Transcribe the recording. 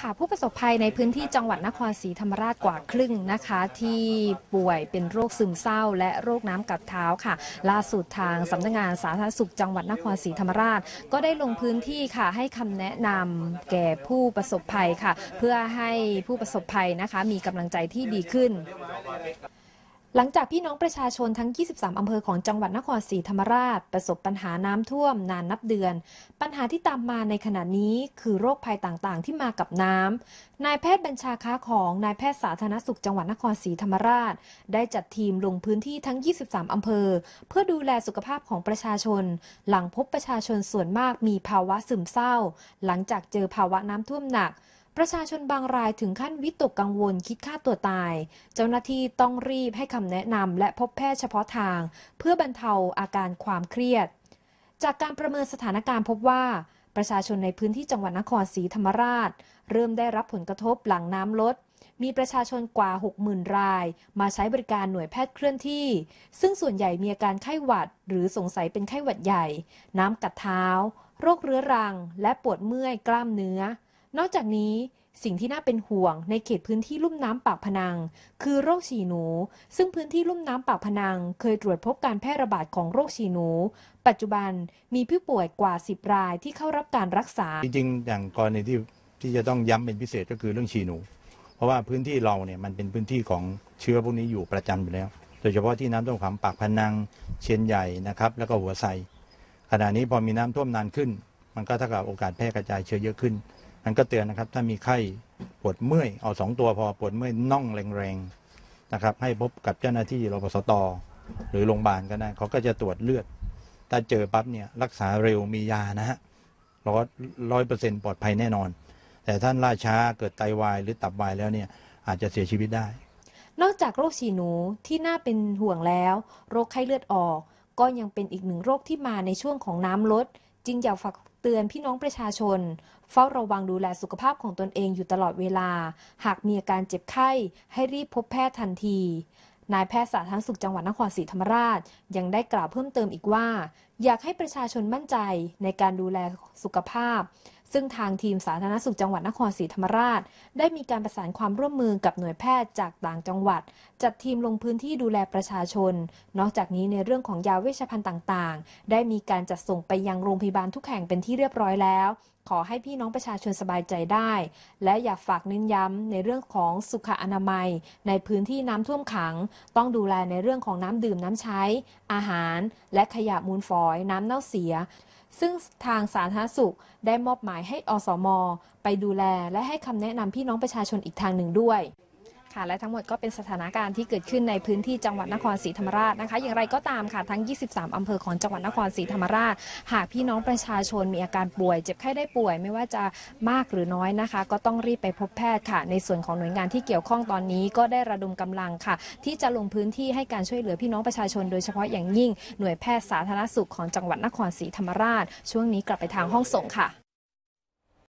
ค่ะผู้ประสบภัยในพื้นที่จังหวัดนครศรีธรรมราชกว่าครึ่งนะคะ ที่ป่วยเป็นโรคซึมเศร้าและโรคน้ำกัดเท้าค่ะ ล่าสุดทางสำนักงงานสาธารณสุขจังหวัดนครศรีธรรมราชก็ได้ลงพื้นที่ค่ะให้คำแนะนำแก่ผู้ประสบภัยค่ะ เพื่อให้ผู้ประสบภัยนะคะมีกำลังใจที่ดีขึ้นหลังจากพี่น้องประชาชนทั้ง 23 อำเภอของจังหวัดนครศรีธรรมราชประสบปัญหาน้ำท่วม นานนับเดือน ปัญหาที่ตามมาในขณะนี้คือโรคภัยต่างๆที่มากับน้ำ นายแพทย์บัญชาค้าของนายแพทย์สาธารณสุขจังหวัดนครศรีธรรมราช ได้จัดทีมลงพื้นที่ทั้ง 23 อำเภอ เพื่อดูแลสุขภาพของประชาชน หลังพบประชาชนส่วนมากมีภาวะซึมเศร้า หลังจากเจอภาวะน้ำท่วมหนักประชาชนบางรายถึงขั้นวิตกกังวลคิดฆ่าตัวตาย เจ้าหน้าที่ต้องรีบให้คำแนะนำและพบแพทย์เฉพาะทางเพื่อบรรเทาอาการความเครียด จากการประเมินสถานการณ์พบว่า ประชาชนในพื้นที่จังหวัดนครศรีธรรมราช เริ่มได้รับผลกระทบหลังน้ำลด มีประชาชนกว่า 60,000 ราย มาใช้บริการหน่วยแพทย์เคลื่อนที่ ซึ่งส่วนใหญ่มีอาการไข้หวัดหรือสงสัยเป็นไข้หวัดใหญ่ น้ำกัดเท้า โรคเรื้อรัง และปวดเมื่อยกล้ามเนื้อนอกจากนี้สิ่งที่น่าเป็นห่วงในเขตพื้นที่ลุ่มน้ำปากพนัง คือโรคฉี่หนู ซึ่งพื้นที่ลุ่มน้ำปากพนัง เคยตรวจพบการแพร่ระบาดของโรคฉี่หนู ปัจจุบันมีผู้ป่วยกว่า 10 รายที่เข้ารับการรักษา จริงๆ อย่างกรณีที่ที่จะต้องย้ำเป็นพิเศษก็คือเรื่องฉี่หนู เพราะว่าพื้นที่เราเนี่ยมันเป็นพื้นที่ของเชื้อพวกนี้อยู่ประจำอยู่แล้ว โดยเฉพาะที่น้ำท่วมขังปากพนัง เชียนใหญ่นะครับแล้วก็หัวไซขณะนี้พอมีน้ำท่วมนานขึ้น มันก็เท่ากับโอกาสแพร่กระจายเชื้อเยอะขึ้นนั้นก็เตือนนะครับ ถ้ามีไข้ปวดเมื่อย เอาสองตัวพอ ปวดเมื่อยน่องแรงๆ นะครับ ให้พบกับเจ้าหน้าที่รปสตหรือโรงพยาบาลก็ได้ เขาก็จะตรวจเลือด ถ้าเจอปั๊บเนี่ย รักษาเร็วมียานะฮะร้อยร้อยเปอร์เซ็นต์ปลอดภัยแน่นอน แต่ท่านล่าช้าเกิดไตาวายหรือตับวายแล้วเนี่ย อาจจะเสียชีวิตได้ นอกจากโรคฉี่หนูที่น่าเป็นห่วงแล้ว โรคไข้เลือดออก ก็ยังเป็นอีกหนึ่งโรคที่มาในช่วงของน้ำลดจึงอยากฝากเตือนพี่น้องประชาชน เฝ้าระวังดูแลสุขภาพของตนเองอยู่ตลอดเวลา หากมีอาการเจ็บไข้ ให้รีบพบแพทย์ทันที นายแพทย์สาธารณสุขจังหวัดนครศรีธรรมราช ยังได้กล่าวเพิ่มเติมอีกว่า อยากให้ประชาชนมั่นใจในการดูแลสุขภาพซึ่งทางทีมสาธารณสุขจังหวัดนครศรีธรรมราช ได้มีการประสานความร่วมมือกับหน่วยแพทย์จากต่างจังหวัด จัดทีมลงพื้นที่ดูแลประชาชน นอกจากนี้ในเรื่องของยาเวชภัณฑ์ต่าง ๆ ได้มีการจัดส่งไปยังโรงพยาบาลทุกแห่งเป็นที่เรียบร้อยแล้ว ขอให้พี่น้องประชาชนสบายใจได้ และอยากฝากเน้นย้ำในเรื่องของสุขอนามัย ในพื้นที่น้ำท่วมขัง ต้องดูแลในเรื่องของน้ำดื่มน้ำใช้ อาหาร และขยะมูลฝอยน้ำเน่าเสียซึ่งทางสาธารณสุขได้มอบหมายให้อสมอไปดูแลและให้คำแนะนำพี่น้องประชาชนอีกทางหนึ่งด้วยค่ะและทั้งหมดก็เป็นสถานการณ์ที่เกิดขึ้นในพื้นที่จังหวัดนครศรีธรรมราชนะคะ อย่างไรก็ตามค่ะ ทั้ง 23 อำเภอของจังหวัดนครศรีธรรมราช หากพี่น้องประชาชนมีอาการป่วย เจ็บไข้ได้ป่วยไม่ว่าจะมากหรือน้อยนะคะ ก็ต้องรีบไปพบแพทย์ค่ะ ในส่วนของหน่วยงานที่เกี่ยวข้องตอนนี้ก็ได้ระดมกำลังค่ะ ที่จะลงพื้นที่ให้การช่วยเหลือพี่น้องประชาชน โดยเฉพาะอย่างยิ่งหน่วยแพทย์สาธารณสุขของจังหวัดนครศรีธรรมราช ช่วงนี้กลับไปทางห้องส่งค่ะ